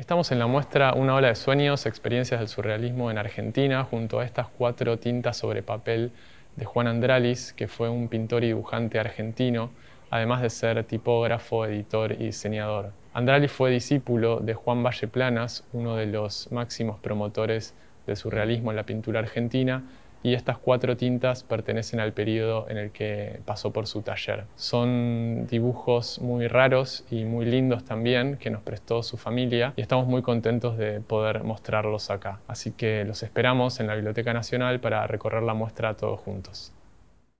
Estamos en la muestra Una ola de sueños, experiencias del surrealismo en Argentina, junto a estas cuatro tintas sobre papel de Juan Andralis, que fue un pintor y dibujante argentino, además de ser tipógrafo, editor y diseñador. Andralis fue discípulo de Juan Valle Planas, uno de los máximos promotores del surrealismo en la pintura argentina, y estas cuatro tintas pertenecen al periodo en el que pasó por su taller. Son dibujos muy raros y muy lindos también que nos prestó su familia y estamos muy contentos de poder mostrarlos acá. Así que los esperamos en la Biblioteca Nacional para recorrer la muestra todos juntos.